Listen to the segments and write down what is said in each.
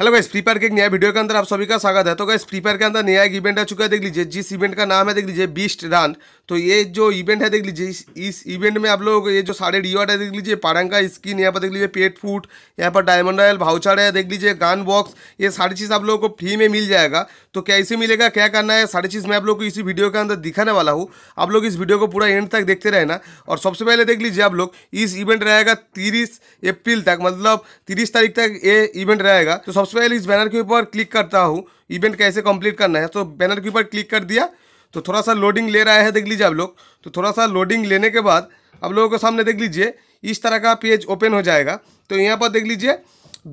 hello guys free fire के एक नया वीडियो के अंदर आप सभी का स्वागत है तो गाइस फ्री फायर के अंदर नया एक इवेंट आ चुका है देख लीजिए जिस इवेंट का नाम है देख लीजिए बीस्ट रन तो ये जो इवेंट है देख लीजिए इस, इवेंट में आप लोग ये जो सारे रिवॉर्ड है देख लीजिए पारंगा स्किन यहाँ पर देख लीजिए पेट फूट यहाँ पर डायमंड रॉयल भाउचर है देख लीजिए गान बॉक्स ये सारी चीज़ आप लोगों को फ्री में मिल जाएगा तो कैसे मिलेगा क्या करना है सारी चीज़ मैं आप लोग को इसी वीडियो के अंदर दिखाने वाला हूँ आप लोग इस वीडियो को पूरा एंड तक देखते रहना और सबसे पहले देख लीजिए आप लोग इस इवेंट रहेगा तीस अप्रैल तक मतलब तीस तारीख तक ये इवेंट रहेगा तो पहले इस बैनर के ऊपर क्लिक करता हूँ इवेंट कैसे कंप्लीट करना है तो बैनर के ऊपर क्लिक कर दिया तो थोड़ा सा लोडिंग ले रहा है देख लीजिए आप लोग तो थोड़ा सा लोडिंग लेने के बाद आप लोगों के सामने देख लीजिए इस तरह का पेज ओपन हो जाएगा तो यहाँ पर देख लीजिए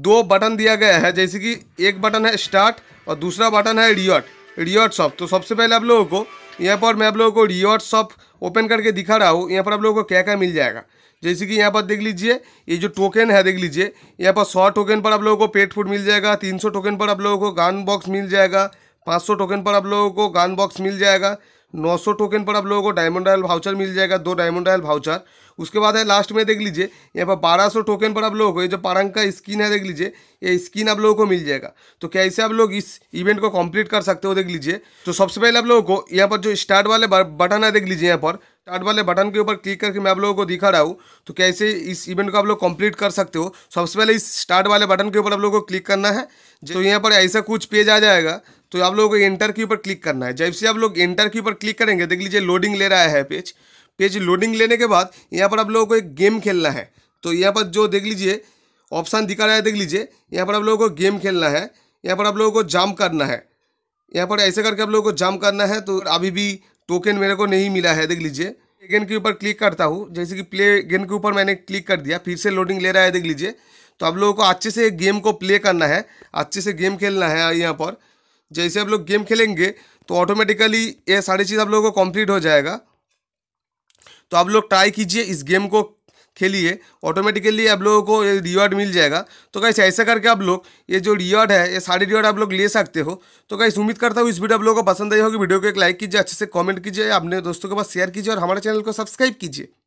दो बटन दिया गया है जैसे कि एक बटन है स्टार्ट और दूसरा बटन है रियॉट रियॉट शॉप तो सबसे पहले आप लोगों को यहाँ पर मैं आप लोगों को रियॉट शॉप ओपन करके दिखा रहा हूँ यहाँ पर आप लोगों को क्या क्या मिल जाएगा जैसे कि यहाँ पर देख लीजिए ये जो टोकन है देख लीजिए यहाँ पर सौ टोकन पर आप लोगों को पेट फूड मिल जाएगा तीन सौ टोकन पर आप लोगों को गान बॉक्स मिल जाएगा पाँच सौ टोकन पर आप लोगों को गान बॉक्स मिल जाएगा नौ सौ टोकन पर आप लोगों को डायमंड रॉयल भाउचर मिल जाएगा दो डायमंड रॉयल भाउचर उसके बाद है लास्ट में देख लीजिए यहाँ पर बारह सौ टोकन पर आप लोगों को ये जो पारंग का स्किन है देख लीजिए ये स्किन आप लोगों को मिल जाएगा तो कैसे आप लोग इस इवेंट को कंप्लीट कर सकते हो देख लीजिए तो सबसे पहले आप लोगों को यहाँ पर जो स्टार्ट वाले बटन है देख लीजिए यहाँ पर स्टार्ट वाले बटन के ऊपर क्लिक करके मैं आप लोगों को दिखा रहा हूँ तो कैसे इस इवेंट को आप लोग कंप्लीट कर सकते हो सबसे पहले इस स्टार्ट वाले बटन के ऊपर आप लोगों को क्लिक करना है तो यहाँ पर ऐसा कुछ पेज आ जाएगा तो आप लोगों को एंटर के ऊपर क्लिक करना है जैसे आप लोग एंटर के ऊपर क्लिक करेंगे देख लीजिए लोडिंग ले रहा है पेज पेज लोडिंग लेने के बाद यहाँ पर आप लोगों को एक गेम खेलना है तो यहाँ पर जो देख लीजिए ऑप्शन दिखा रहा है देख लीजिए यहाँ पर आप लोगों को गेम खेलना है यहाँ पर आप लोगों को जाम करना है यहाँ पर ऐसे करके आप लोगों को जाम करना है तो अभी भी टोकन मेरे को नहीं मिला है देख लीजिए गेन के ऊपर क्लिक करता हूँ जैसे कि प्ले गेन के ऊपर मैंने क्लिक कर दिया फिर से लोडिंग ले रहा है देख लीजिए तो आप लोगों को अच्छे से गेम को प्ले करना है अच्छे से गेम खेलना है यहाँ पर जैसे आप लोग गेम खेलेंगे तो ऑटोमेटिकली ये सारी चीज़ आप लोगों को कंप्लीट हो जाएगा तो आप लोग ट्राई कीजिए इस गेम को खेलिए ऑटोमेटिकली आप लोगों को ये रिवॉर्ड मिल जाएगा तो कैसे ऐसा करके आप लोग ये जो रिवॉर्ड है ये सारे रिवॉर्ड आप लोग ले सकते हो तो कैसे उम्मीद करता हूँ इस वीडियो आप लोगों को पसंद आई होगी वीडियो को एक लाइक कीजिए अच्छे से कॉमेंट कीजिए अपने दोस्तों के पास शेयर कीजिए और हमारे चैनल को सब्सक्राइब कीजिए